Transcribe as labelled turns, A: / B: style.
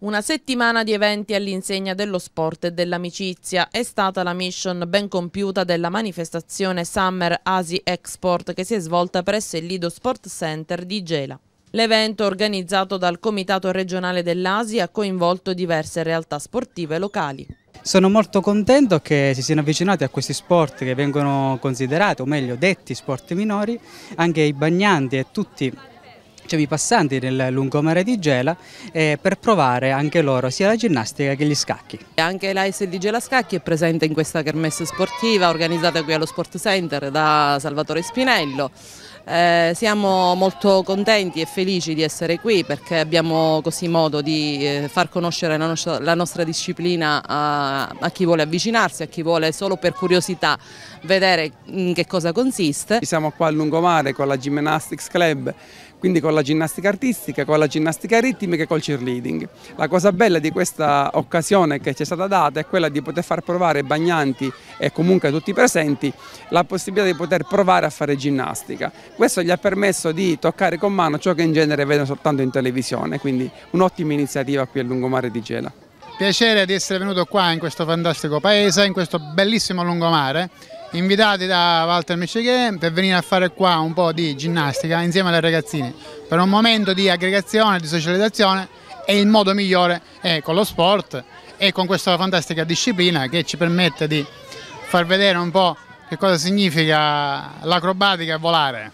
A: Una settimana di eventi all'insegna dello sport e dell'amicizia è stata la mission ben compiuta della manifestazione Summer Asi Export che si è svolta presso il Lido Sport Center di Gela. L'evento organizzato dal Comitato regionale dell'Asia ha coinvolto diverse realtà sportive locali.
B: Sono molto contento che si siano avvicinati a questi sport che vengono considerati, o meglio detti sport minori, anche i bagnanti e tutti i passanti nel lungomare di Gela eh, per provare anche loro sia la ginnastica che gli scacchi. Anche l'AIS di Gela Scacchi è presente in questa kermesse
C: sportiva organizzata qui allo Sport Center da Salvatore Spinello. Eh, siamo molto contenti e felici di essere qui perché abbiamo così modo di eh, far conoscere la nostra, la nostra disciplina a, a, chi vuole avvicinarsi, a chi vuole solo per curiosità vedere in mm, che cosa consiste. Siamo qua al lungomare con la Gymnastics
D: Club, quindi con la ginnastica artistica, con la ginnastica ritmica e col cheerleading. La cosa bella di questa occasione che ci è stata data è quella di poter far provare ai bagnanti e comunque a tutti i presenti la possibilità di poter provare a fare ginnastica questo gli ha permesso di toccare con mano ciò che in genere vede soltanto in televisione, quindi un'ottima iniziativa qui al lungomare di Gela.
E: Piacere di essere venuto qua in questo fantastico paese, in questo bellissimo lungomare, invitati da Walter Micheghe per venire a fare qua un po' di ginnastica insieme alle ragazzine, per un momento di aggregazione, di socializzazione e il modo migliore è con lo sport e con questa fantastica disciplina che ci permette di far vedere un po' che cosa significa l'acrobatica e volare.